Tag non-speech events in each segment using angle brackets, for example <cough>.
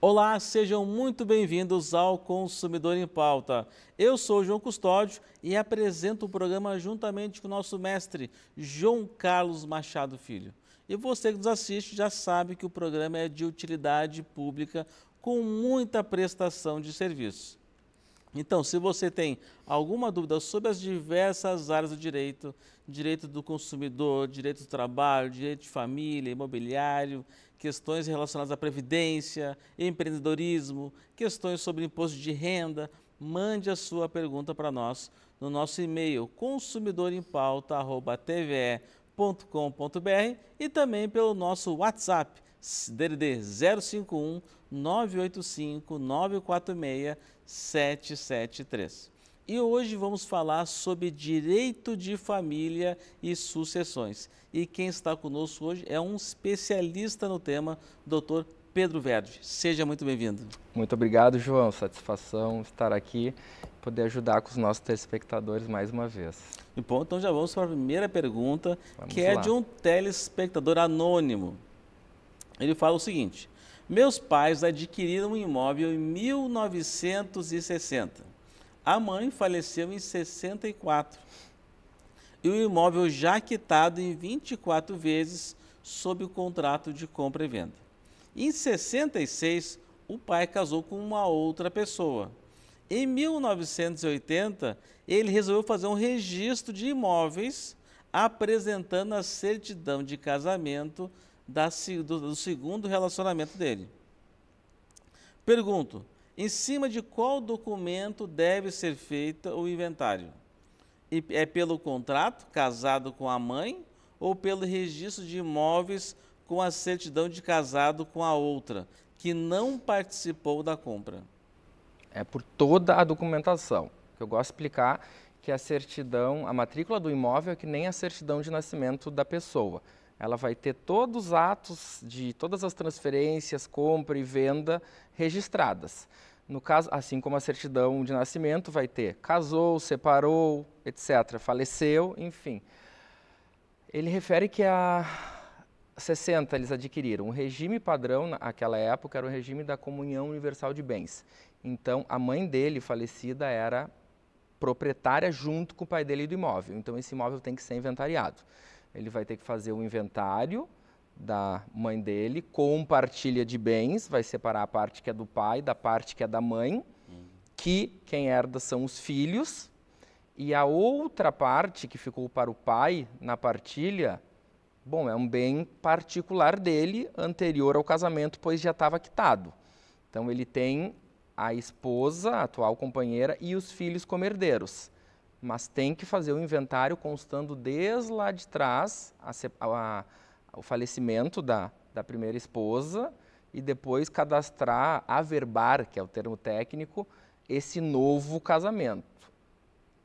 Olá, sejam muito bem-vindos ao Consumidor em Pauta. Eu sou João Custódio e apresento o programa juntamente com o nosso mestre João Carlos Machado Filho. E você que nos assiste já sabe que o programa é de utilidade pública com muita prestação de serviço. Então, se você tem alguma dúvida sobre as diversas áreas do direito, direito do consumidor, direito do trabalho, direito de família, imobiliário, questões relacionadas à previdência, empreendedorismo, questões sobre imposto de renda, mande a sua pergunta para nós no nosso e-mail consumidorempauta@tve.com.br e também pelo nosso WhatsApp DDD 051 985 946 773. E hoje vamos falar sobre direito de família e sucessões. E quem está conosco hoje é um especialista no tema, doutor Pedro Verde. Seja muito bem-vindo. Muito obrigado, João. Satisfação estar aqui poder ajudar com os nossos telespectadores mais uma vez. E bom, então já vamos para a primeira pergunta, vamos que é de um telespectador anônimo. Ele fala o seguinte: Meus pais adquiriram um imóvel em 1960. A mãe faleceu em 64 e o imóvel já quitado em 24 vezes sob o contrato de compra e venda. Em 66, o pai casou com uma outra pessoa. Em 1980, ele resolveu fazer um registro de imóveis apresentando a certidão de casamento da, do, do segundo relacionamento dele. Pergunto, em cima de qual documento deve ser feito o inventário. E é pelo contrato casado com a mãe ou pelo registro de imóveis com a certidão de casado com a outra, que não participou da compra? É por toda a documentação. Eu gosto de explicar que a certidão, a matrícula do imóvel é que nem a certidão de nascimento da pessoa ela vai ter todos os atos de todas as transferências, compra e venda registradas. No caso, assim como a certidão de nascimento vai ter casou, separou, etc, faleceu, enfim. Ele refere que a 60 eles adquiriram um regime padrão naquela época era o regime da comunhão universal de bens. Então, a mãe dele falecida era proprietária junto com o pai dele do imóvel. Então, esse imóvel tem que ser inventariado ele vai ter que fazer o inventário da mãe dele, compartilha de bens, vai separar a parte que é do pai da parte que é da mãe, que quem herda são os filhos, e a outra parte que ficou para o pai na partilha, bom, é um bem particular dele, anterior ao casamento, pois já estava quitado. Então ele tem a esposa, a atual companheira, e os filhos como herdeiros mas tem que fazer o inventário constando desde lá de trás a, a, o falecimento da, da primeira esposa e depois cadastrar, averbar, que é o termo técnico, esse novo casamento.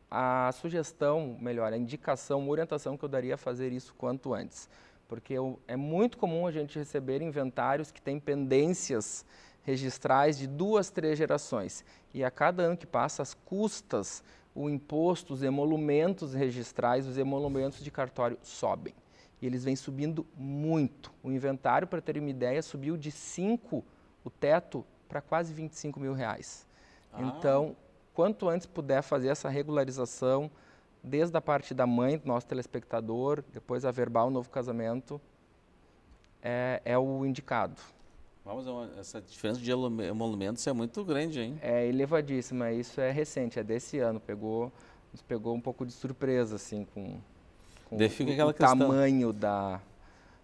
A sugestão, melhor, a indicação, a orientação que eu daria a fazer isso quanto antes, porque eu, é muito comum a gente receber inventários que têm pendências registrais de duas, três gerações e a cada ano que passa as custas o imposto, os emolumentos registrais, os emolumentos de cartório sobem. E eles vêm subindo muito. O inventário, para ter uma ideia, subiu de 5, o teto, para quase 25 mil reais. Ah. Então, quanto antes puder fazer essa regularização, desde a parte da mãe, nosso telespectador, depois a verbal, novo casamento, é, é o indicado. Vamos, é essa diferença de emolumentos é muito grande, hein? É elevadíssima, isso é recente, é desse ano, pegou, nos pegou um pouco de surpresa, assim, com, com o, o tamanho da,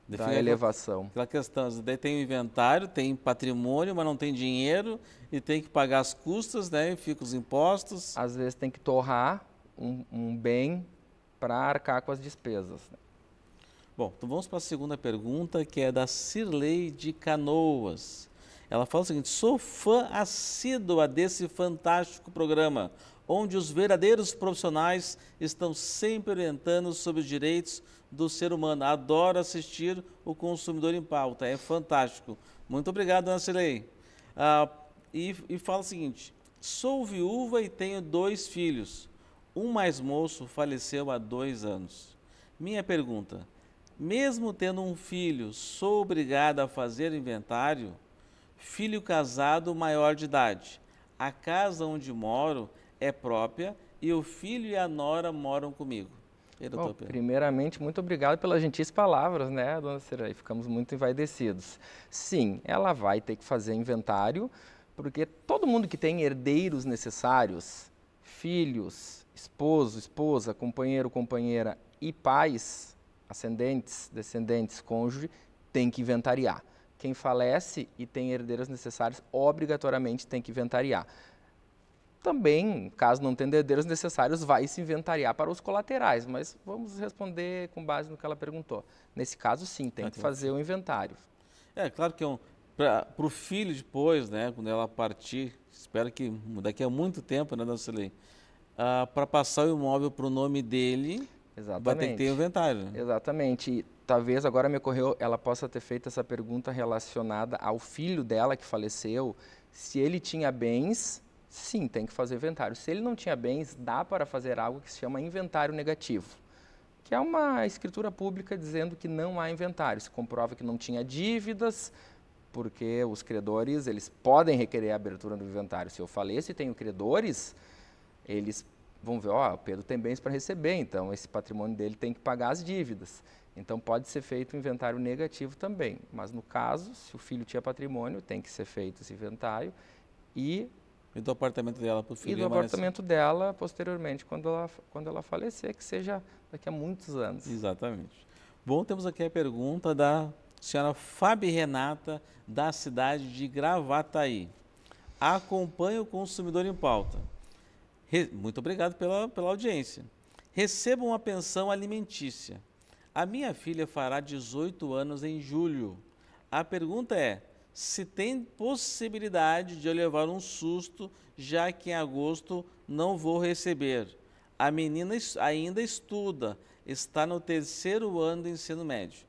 da elevação. Aquela questão, daí tem inventário, tem patrimônio, mas não tem dinheiro e tem que pagar as custas, né? E fica os impostos. Às vezes tem que torrar um, um bem para arcar com as despesas. Né? Bom, então vamos para a segunda pergunta, que é da Cirlei de Canoas. Ela fala o seguinte: sou fã assídua desse fantástico programa, onde os verdadeiros profissionais estão sempre orientando sobre os direitos do ser humano. Adoro assistir o Consumidor em Pauta, é fantástico. Muito obrigado, Ana Cirlei. Ah, e, e fala o seguinte: sou viúva e tenho dois filhos. Um mais moço faleceu há dois anos. Minha pergunta mesmo tendo um filho, sou obrigada a fazer inventário? Filho casado maior de idade. A casa onde moro é própria e o filho e a nora moram comigo. Bom, primeiramente, muito obrigado pelas gentis palavras, né, dona Ciraí? Ficamos muito envaidecidos. Sim, ela vai ter que fazer inventário, porque todo mundo que tem herdeiros necessários, filhos, esposo, esposa, companheiro, companheira e pais, ascendentes, descendentes, cônjuge, tem que inventariar. Quem falece e tem herdeiros necessários, obrigatoriamente tem que inventariar. Também, caso não tenha herdeiros necessários, vai se inventariar para os colaterais, mas vamos responder com base no que ela perguntou. Nesse caso, sim, tem tá que fazer o um inventário. É, claro que é um, para o filho depois, né, quando ela partir, espero que daqui a muito tempo, né, Dona Celei, uh, ah, para passar o imóvel para o nome dele Exatamente. Vai ter que ter inventário. Né? Exatamente. E, talvez agora me ocorreu, ela possa ter feito essa pergunta relacionada ao filho dela que faleceu. Se ele tinha bens, sim, tem que fazer inventário. Se ele não tinha bens, dá para fazer algo que se chama inventário negativo que é uma escritura pública dizendo que não há inventário. Se comprova que não tinha dívidas, porque os credores eles podem requerer a abertura do inventário. Se eu faleço e tenho credores, eles vão ver, ó, o Pedro tem bens para receber, então esse patrimônio dele tem que pagar as dívidas. Então pode ser feito um inventário negativo também, mas no caso, se o filho tinha patrimônio, tem que ser feito esse inventário e e do apartamento dela para o filho. E do apartamento dela posteriormente, quando ela, quando ela falecer, que seja daqui a muitos anos. Exatamente. Bom, temos aqui a pergunta da senhora Fabi Renata, da cidade de Gravataí. Acompanha o consumidor em pauta. Re, muito obrigado pela, pela audiência. Recebo uma pensão alimentícia. A minha filha fará 18 anos em julho. A pergunta é: se tem possibilidade de eu levar um susto, já que em agosto não vou receber. A menina ainda estuda, está no terceiro ano do ensino médio.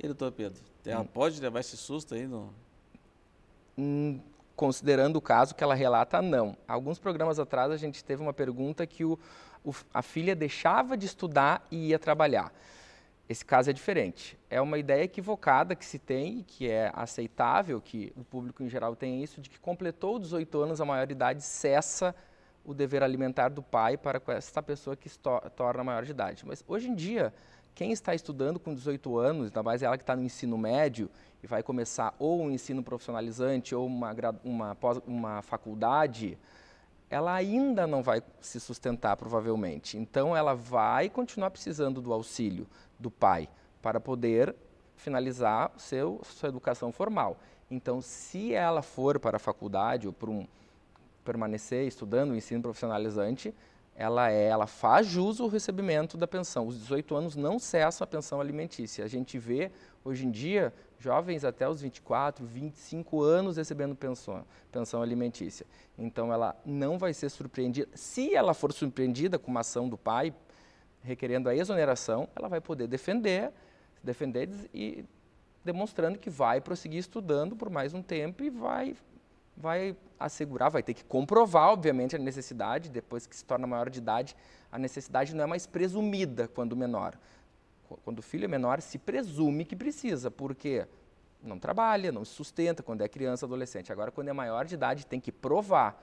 E doutor Pedro, hum. ela hum. pode levar esse susto aí? No... Hum, considerando o caso que ela relata, não. Alguns programas atrás a gente teve uma pergunta que o, o, a filha deixava de estudar e ia trabalhar. Esse caso é diferente. É uma ideia equivocada que se tem e que é aceitável que o público em geral tenha isso, de que completou 18 anos, a maioridade cessa o dever alimentar do pai para esta pessoa que se torna maior de idade. Mas hoje em dia, quem está estudando com 18 anos, ainda mais ela que está no ensino médio e vai começar ou um ensino profissionalizante ou uma, uma, uma faculdade, ela ainda não vai se sustentar provavelmente. Então ela vai continuar precisando do auxílio do pai para poder finalizar seu, sua educação formal. Então, se ela for para a faculdade ou para um, permanecer estudando o ensino profissionalizante, ela, é, ela faz jus do recebimento da pensão. Os 18 anos não cessam a pensão alimentícia. A gente vê, hoje em dia, jovens até os 24, 25 anos recebendo pensão, pensão alimentícia. Então, ela não vai ser surpreendida. Se ela for surpreendida com uma ação do pai requerendo a exoneração, ela vai poder defender, defender e demonstrando que vai prosseguir estudando por mais um tempo e vai vai assegurar, vai ter que comprovar, obviamente, a necessidade, depois que se torna maior de idade, a necessidade não é mais presumida quando menor. Quando o filho é menor, se presume que precisa, porque não trabalha, não se sustenta quando é criança, adolescente. Agora, quando é maior de idade, tem que provar.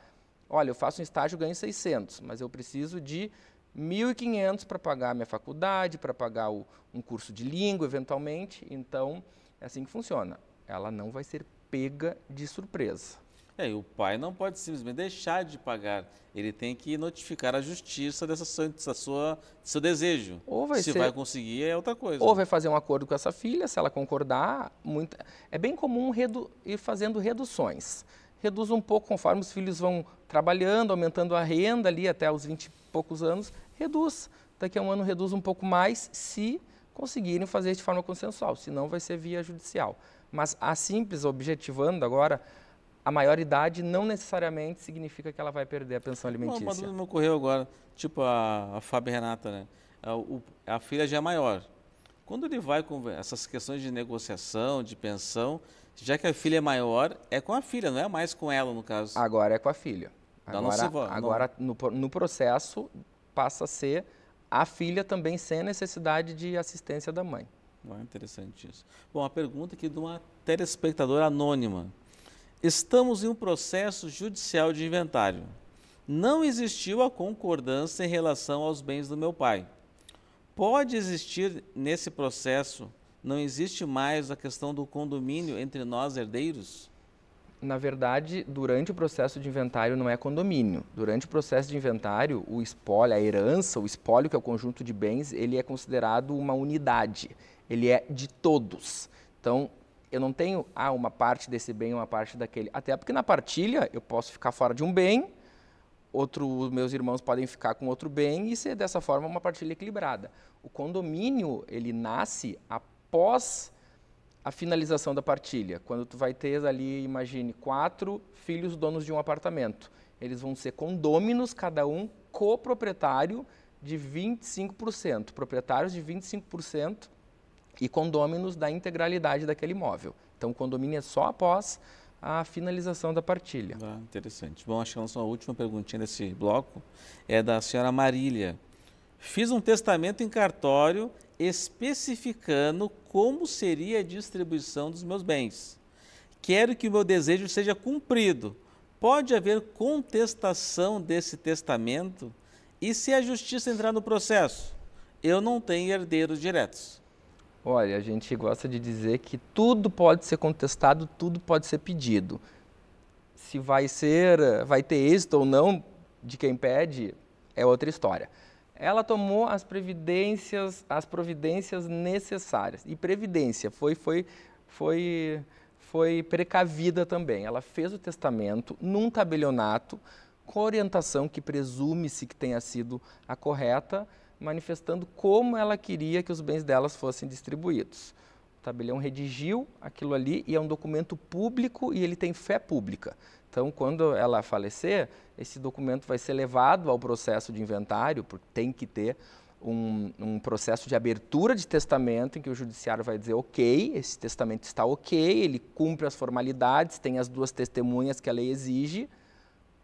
Olha, eu faço um estágio, ganho 600, mas eu preciso de 1.500 para pagar a minha faculdade, para pagar o, um curso de língua, eventualmente. Então, é assim que funciona. Ela não vai ser pega de surpresa. É, e o pai não pode simplesmente deixar de pagar. Ele tem que notificar a justiça dessa sua, dessa sua seu desejo. Ou vai se ser... vai conseguir é outra coisa. Ou vai fazer um acordo com essa filha, se ela concordar. Muito... É bem comum redu... ir fazendo reduções. Reduz um pouco conforme os filhos vão trabalhando, aumentando a renda ali até os 20 e poucos anos. Reduz. Daqui a um ano reduz um pouco mais se conseguirem fazer de forma consensual. Senão vai ser via judicial. Mas a simples, objetivando agora a maioridade não necessariamente significa que ela vai perder a pensão alimentícia. Uma dúvida me ocorreu agora, tipo a, a Fábio Renata, né? A, é, o, a, filha já é maior. Quando ele vai com essas questões de negociação, de pensão, já que a filha é maior, é com a filha, não é mais com ela, no caso. Agora é com a filha. Então agora, então agora no, no processo, passa a ser a filha também sem necessidade de assistência da mãe. Ah, interessante isso. Bom, a pergunta aqui de uma telespectadora anônima. Estamos em um processo judicial de inventário. Não existiu a concordância em relação aos bens do meu pai. Pode existir nesse processo, não existe mais a questão do condomínio entre nós herdeiros? na verdade, durante o processo de inventário não é condomínio. Durante o processo de inventário, o espólio, a herança, o espólio, que é o conjunto de bens, ele é considerado uma unidade. Ele é de todos. Então, eu não tenho ah, uma parte desse bem, uma parte daquele. Até porque na partilha eu posso ficar fora de um bem, outros meus irmãos podem ficar com outro bem e ser dessa forma uma partilha equilibrada. O condomínio ele nasce após a finalização da partilha, quando tu vai ter ali, imagine, quatro filhos donos de um apartamento. Eles vão ser condôminos, cada um coproprietário de 25%, proprietários de 25% e condôminos da integralidade daquele imóvel. Então, o condomínio é só após a finalização da partilha. Ah, interessante. Bom, acho que a nossa última perguntinha desse bloco é da senhora Marília. Fiz um testamento em cartório especificando como seria a distribuição dos meus bens. Quero que o meu desejo seja cumprido. Pode haver contestação desse testamento? E se a justiça entrar no processo? Eu não tenho herdeiros diretos. Olha, a gente gosta de dizer que tudo pode ser contestado, tudo pode ser pedido. Se vai ser, vai ter êxito ou não de quem pede, é outra história. Ela tomou as previdências, as providências necessárias. E previdência foi foi foi foi precavida também. Ela fez o testamento num tabelionato com orientação que presume-se que tenha sido a correta manifestando como ela queria que os bens delas fossem distribuídos. O tabelião redigiu aquilo ali e é um documento público e ele tem fé pública. Então, quando ela falecer, esse documento vai ser levado ao processo de inventário, porque tem que ter um, um, processo de abertura de testamento em que o judiciário vai dizer ok, esse testamento está ok, ele cumpre as formalidades, tem as duas testemunhas que a lei exige,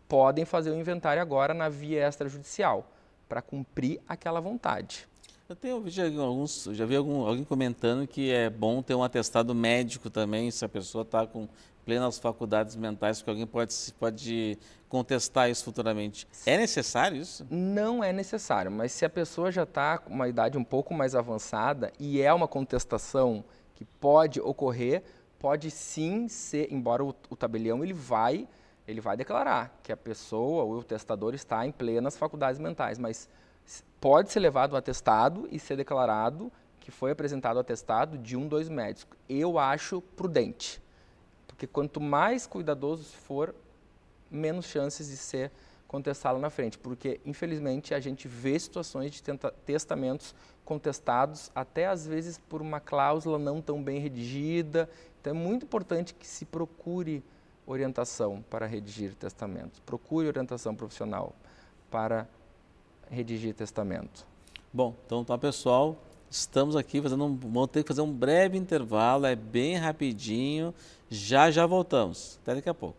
podem fazer o inventário agora na via extrajudicial para cumprir aquela vontade. Eu tenho ouvido já, alguns, já vi algum, alguém comentando que é bom ter um atestado médico também, se a pessoa está com plenas faculdades mentais, porque alguém pode, pode contestar isso futuramente. É necessário isso? Não é necessário, mas se a pessoa já está com uma idade um pouco mais avançada e é uma contestação que pode ocorrer, pode sim ser, embora o, o tabelião ele vai ele vai declarar que a pessoa ou o testador está em plenas faculdades mentais, mas pode ser levado o atestado e ser declarado que foi apresentado o atestado de um, dois médicos. Eu acho prudente, porque quanto mais cuidadoso for, menos chances de ser contestado na frente, porque infelizmente a gente vê situações de testamentos contestados até às vezes por uma cláusula não tão bem redigida. Então é muito importante que se procure orientação para redigir testamentos. Procure orientação profissional para redigir testamento. Bom, então tá pessoal, estamos aqui fazendo um, vamos ter que fazer um breve intervalo, é bem rapidinho, já já voltamos. Até daqui a pouco.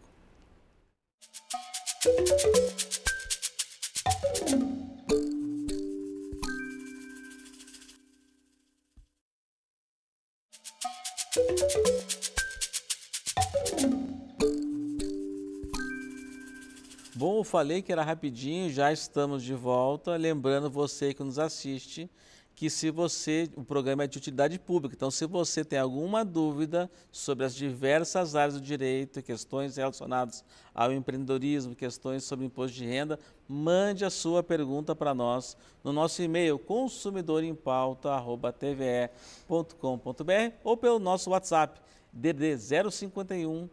falei que era rapidinho, já estamos de volta. Lembrando você que nos assiste que se você, o programa é de utilidade pública, então se você tem alguma dúvida sobre as diversas áreas do direito, questões relacionadas ao empreendedorismo, questões sobre imposto de renda, mande a sua pergunta para nós no nosso e-mail consumidorempauta@tve.com.br ou pelo nosso WhatsApp DD 051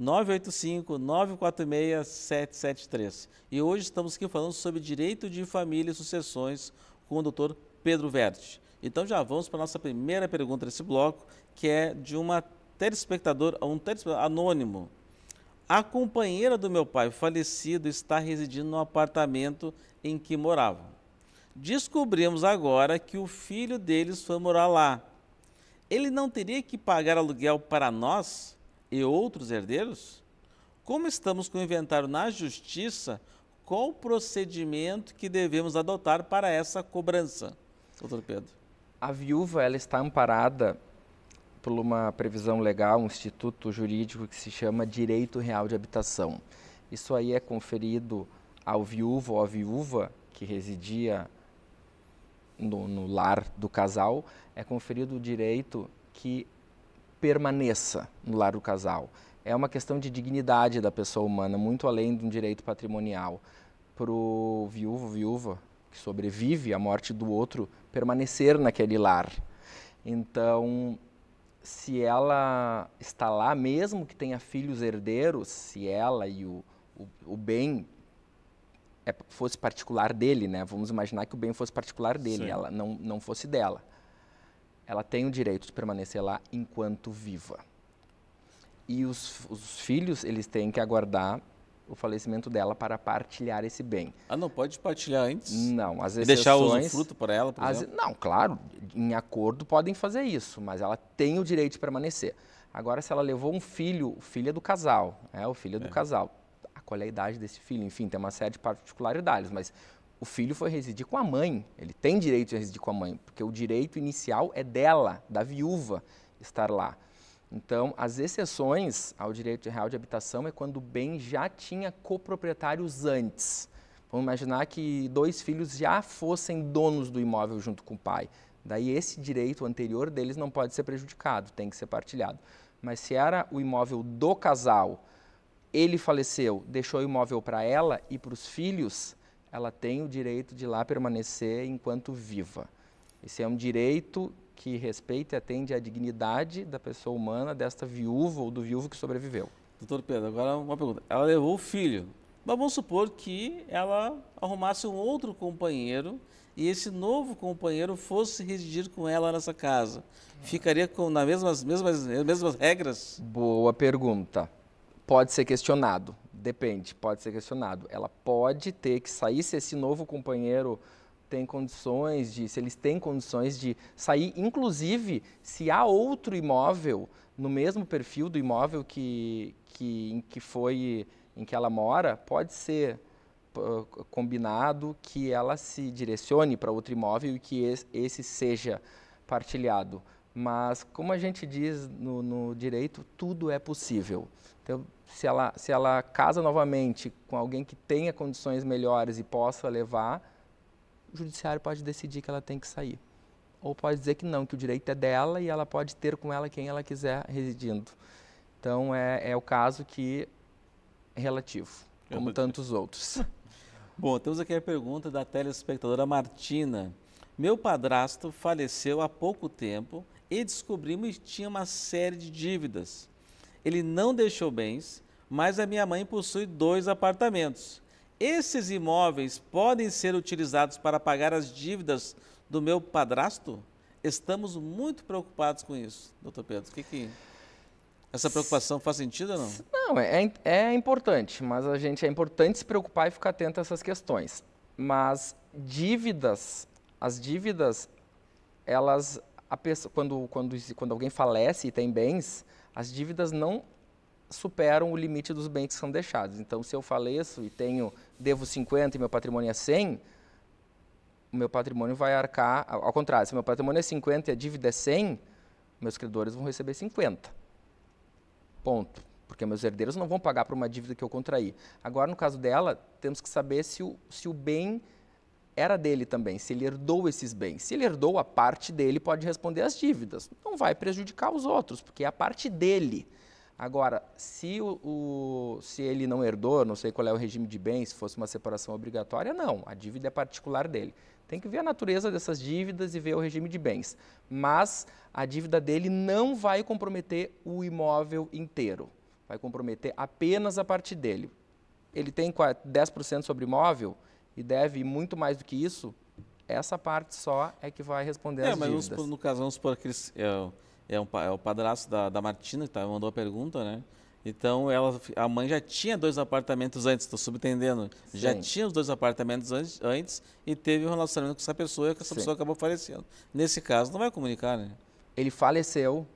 985-946-773. E hoje estamos aqui falando sobre direito de família e sucessões com o doutor Pedro Verde. Então já vamos para a nossa primeira pergunta desse bloco, que é de uma telespectador, um telespectador anônimo. A companheira do meu pai falecido está residindo no apartamento em que morava. Descobrimos agora que o filho deles foi morar lá. Ele não teria que pagar aluguel para nós? e outros herdeiros? Como estamos com o inventário na justiça, qual o procedimento que devemos adotar para essa cobrança, doutor Pedro? A viúva ela está amparada por uma previsão legal, um instituto jurídico que se chama Direito Real de Habitação. Isso aí é conferido ao viúvo ou à viúva que residia no, no lar do casal, é conferido o direito que permaneça no lar do casal. É uma questão de dignidade da pessoa humana, muito além de um direito patrimonial. Para o viúvo, viúva, que sobrevive à morte do outro, permanecer naquele lar. Então, se ela está lá, mesmo que tenha filhos herdeiros, se ela e o, o, o bem é, fosse particular dele, né? Vamos imaginar que o bem fosse particular dele, Sim. ela não, não fosse dela ela tem o direito de permanecer lá enquanto viva. E os, os filhos, eles têm que aguardar o falecimento dela para partilhar esse bem. Ah, não pode partilhar antes? Não, às vezes. Deixar o fruto para ela, por as, Não, claro, em acordo podem fazer isso, mas ela tem o direito de permanecer. Agora, se ela levou um filho, né, o filho é do casal, é o filho é do casal. Qual é a idade desse filho? Enfim, tem uma série de particularidades, mas o filho foi residir com a mãe. Ele tem direito de residir com a mãe, porque o direito inicial é dela, da viúva, estar lá. Então, as exceções ao direito real de habitação é quando o bem já tinha coproprietários antes. Vamos imaginar que dois filhos já fossem donos do imóvel junto com o pai. Daí esse direito anterior deles não pode ser prejudicado, tem que ser partilhado. Mas se era o imóvel do casal, ele faleceu, deixou o imóvel para ela e para os filhos, ela tem o direito de lá permanecer enquanto viva. Esse é um direito que respeita e atende à dignidade da pessoa humana, desta viúva ou do viúvo que sobreviveu. Doutor Pedro, agora uma pergunta. Ela levou o filho, mas vamos supor que ela arrumasse um outro companheiro e esse novo companheiro fosse residir com ela nessa casa. Ficaria com nas mesmas, mesmas, mesmas regras? Boa pergunta. Pode ser questionado. Depende, pode ser questionado. Ela pode ter que sair se esse novo companheiro tem condições de, se eles têm condições de sair, inclusive se há outro imóvel no mesmo perfil do imóvel que, que, em que foi em que ela mora, pode ser combinado que ela se direcione para outro imóvel e que esse seja partilhado. Mas, como a gente diz no, no direito, tudo é possível. Então, se ela, se ela casa novamente com alguém que tenha condições melhores e possa levar, o judiciário pode decidir que ela tem que sair. Ou pode dizer que não, que o direito é dela e ela pode ter com ela quem ela quiser residindo. Então, é, é o caso que é relativo, como tantos outros. <laughs> Bom, temos aqui a pergunta da telespectadora Martina. Meu padrasto faleceu há pouco tempo e descobrimos que tinha uma série de dívidas. Ele não deixou bens, mas a minha mãe possui dois apartamentos. Esses imóveis podem ser utilizados para pagar as dívidas do meu padrasto? Estamos muito preocupados com isso, doutor Pedro. O que que... Essa preocupação faz sentido ou não? Não, é, é, é importante, mas a gente é importante se preocupar e ficar atento a essas questões. Mas dívidas, as dívidas, elas pessoa, quando, quando, quando alguém falece e tem bens, as dívidas não superam o limite dos bens que são deixados. Então, se eu faleço e tenho devo 50 e meu patrimônio é 100, o meu patrimônio vai arcar, ao contrário, se meu patrimônio é 50 e a dívida é 100, meus credores vão receber 50. Ponto. Porque meus herdeiros não vão pagar por uma dívida que eu contraí. Agora, no caso dela, temos que saber se o, se o bem era dele também, se ele herdou esses bens. Se ele herdou a parte dele, pode responder às dívidas. Não vai prejudicar os outros, porque é a parte dele. Agora, se, o, o, se ele não herdou, não sei qual é o regime de bens, se fosse uma separação obrigatória, não. A dívida é particular dele. Tem que ver a natureza dessas dívidas e ver o regime de bens. Mas a dívida dele não vai comprometer o imóvel inteiro. Vai comprometer apenas a parte dele. Ele tem 10% sobre imóvel, e deve muito mais do que isso, essa parte só é que vai responder é, às mas dívidas. Mas no caso, vamos supor que é, é, um, é o padrasto da, da Martina que tá, mandou a pergunta, né? Então, ela, a mãe já tinha dois apartamentos antes, estou subentendendo. Sim. Já tinha os dois apartamentos antes, antes, e teve um relacionamento com essa pessoa e essa Sim. pessoa acabou falecendo. Nesse caso, não vai comunicar, né? Ele faleceu,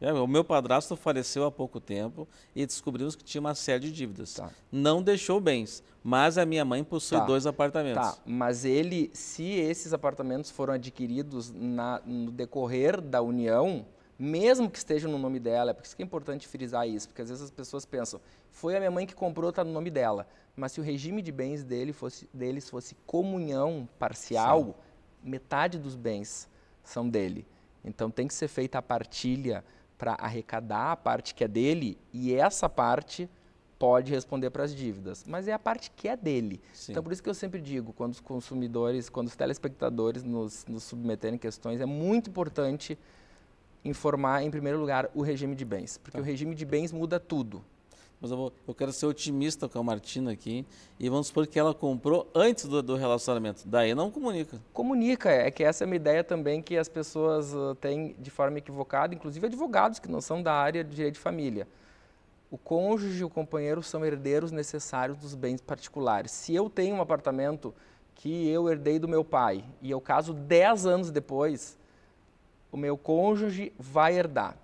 é, o meu padrasto faleceu há pouco tempo e descobrimos que tinha uma série de dívidas. Tá. Não deixou bens, mas a minha mãe possui tá. dois apartamentos. Tá, mas ele, se esses apartamentos foram adquiridos na, no decorrer da união, mesmo que estejam no nome dela, é porque isso que é importante frisar isso, porque às vezes as pessoas pensam, foi a minha mãe que comprou, está no nome dela. Mas se o regime de bens dele fosse, deles fosse comunhão parcial, Sim. metade dos bens são dele. Então tem que ser feita a partilha para arrecadar a parte que é dele e essa parte pode responder para as dívidas, mas é a parte que é dele. Sim. Então, por isso que eu sempre digo, quando os consumidores, quando os telespectadores nos, nos submeterem questões, é muito importante informar, em primeiro lugar, o regime de bens, porque tá. o regime de bens muda tudo mas eu, vou, eu quero ser otimista com a Martina aqui. E vamos supor que ela comprou antes do, do relacionamento. Daí não comunica. Comunica, é, é que essa é uma ideia também que as pessoas ah, têm de forma equivocada, inclusive advogados que não são da área de direito de família. O cônjuge e o companheiro são herdeiros necessários dos bens particulares. Se eu tenho um apartamento que eu herdei do meu pai e eu caso 10 anos depois, o meu cônjuge vai herdar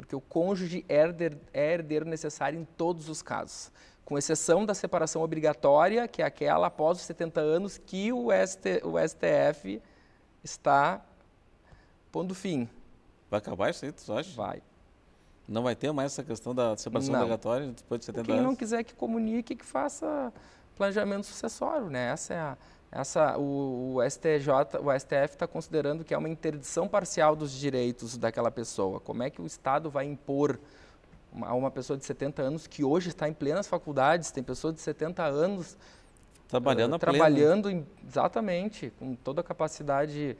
porque o cônjuge é herdeiro, é herdeiro necessário em todos os casos, com exceção da separação obrigatória, que é aquela após os 70 anos que o, ST, o STF está pondo fim. Vai acabar isso aí, tu acha? Vai. Não vai ter mais essa questão da separação não. obrigatória depois de 70 Quem anos? Quem não quiser que comunique, que faça planejamento sucessório, né? Essa é a, essa, o, o, STJ, o STF está considerando que é uma interdição parcial dos direitos daquela pessoa. Como é que o Estado vai impor a uma pessoa de 70 anos que hoje está em plenas faculdades, tem pessoa de 70 anos trabalhando, uh, trabalhando em, exatamente com toda a capacidade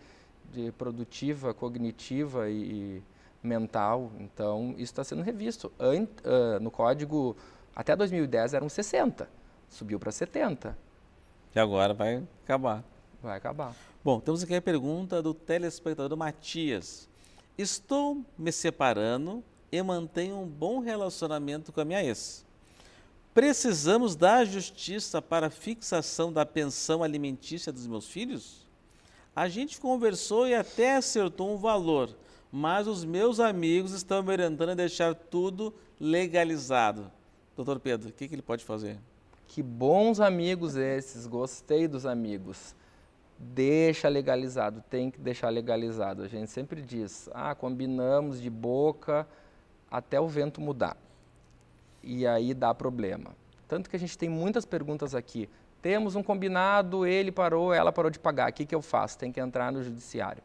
de, produtiva, cognitiva e, e mental. Então isso está sendo revisto. Ant, uh, no código até 2010 eram 60, subiu para 70 e agora vai acabar. Vai acabar. Bom, temos aqui a pergunta do telespectador Matias. Estou me separando e mantenho um bom relacionamento com a minha ex. Precisamos da justiça para fixação da pensão alimentícia dos meus filhos? A gente conversou e até acertou um valor, mas os meus amigos estão me orientando a deixar tudo legalizado. Doutor Pedro, o que, que ele pode fazer? Que bons amigos esses, gostei dos amigos. Deixa legalizado, tem que deixar legalizado. A gente sempre diz, ah, combinamos de boca até o vento mudar. E aí dá problema. Tanto que a gente tem muitas perguntas aqui. Temos um combinado, ele parou, ela parou de pagar. O que, que eu faço? Tem que entrar no judiciário.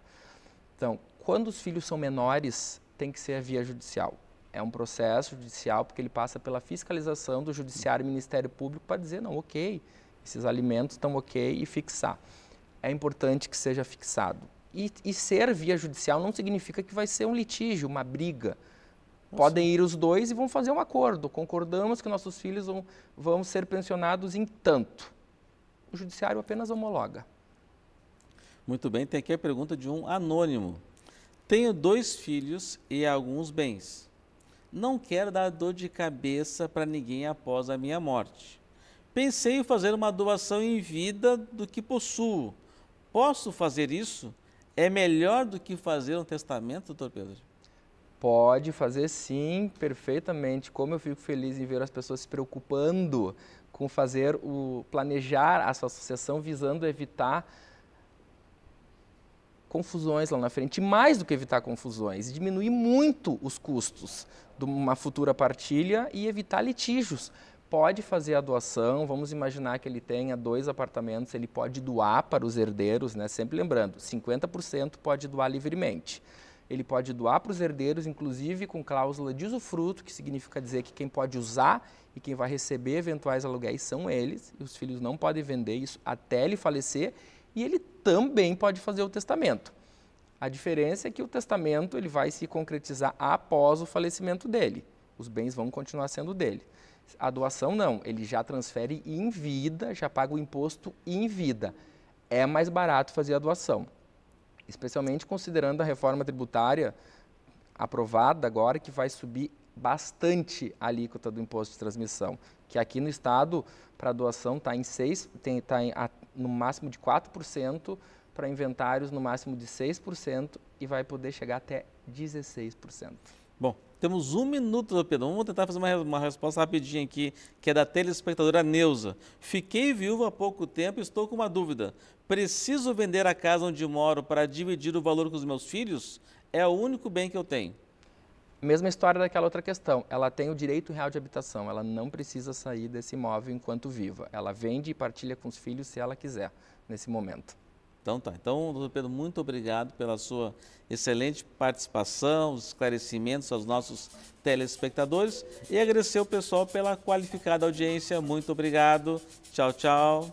Então, quando os filhos são menores, tem que ser via judicial é um processo judicial porque ele passa pela fiscalização do judiciário e Ministério Público para dizer não, ok, esses alimentos estão ok e fixar. É importante que seja fixado. E, e ser via judicial não significa que vai ser um litígio, uma briga. Nossa. Podem ir os dois e vão fazer um acordo. Concordamos que nossos filhos vão, vão ser pensionados em tanto. O judiciário apenas homologa. Muito bem, tem aqui a pergunta de um anônimo. Tenho dois filhos e alguns bens não quero dar dor de cabeça para ninguém após a minha morte. Pensei em fazer uma doação em vida do que possuo. Posso fazer isso? É melhor do que fazer um testamento, doutor Pedro? Pode fazer sim, perfeitamente. Como eu fico feliz em ver as pessoas se preocupando com fazer o planejar a sua sucessão visando evitar confusões lá na frente. E mais do que evitar confusões, diminuir muito os custos de uma futura partilha e evitar litígios. Pode fazer a doação, vamos imaginar que ele tenha dois apartamentos, ele pode doar para os herdeiros, né? Sempre lembrando, 50% pode doar livremente ele pode doar para os herdeiros, inclusive com cláusula de usufruto, que significa dizer que quem pode usar e quem vai receber eventuais aluguéis são eles, e os filhos não podem vender isso até ele falecer, e ele também pode fazer o testamento. A diferença é que o testamento ele vai se concretizar após o falecimento dele. Os bens vão continuar sendo dele. A doação não, ele já transfere em vida, já paga o imposto em vida. É mais barato fazer a doação, especialmente considerando a reforma tributária aprovada agora que vai subir bastante a alíquota do imposto de transmissão, que aqui no estado para doação está em 6, tem tá em, a, no máximo de 4% para inventários no máximo de 6% e vai poder chegar até 16%. Bom, temos um minuto, Pedro. Vamos tentar fazer uma, uma resposta rapidinha aqui, que é da telespectadora Neuza. Fiquei viúva há pouco tempo e estou com uma dúvida. Preciso vender a casa onde moro para dividir o valor com os meus filhos? É o único bem que eu tenho. Mesma história daquela outra questão. Ela tem o direito real de habitação, ela não precisa sair desse imóvel enquanto viva. Ela vende e partilha com os filhos se ela quiser, nesse momento. Então tá. Então, doutor Pedro, muito obrigado pela sua excelente participação, os esclarecimentos aos nossos telespectadores e agradecer o pessoal pela qualificada audiência. Muito obrigado. Tchau, tchau.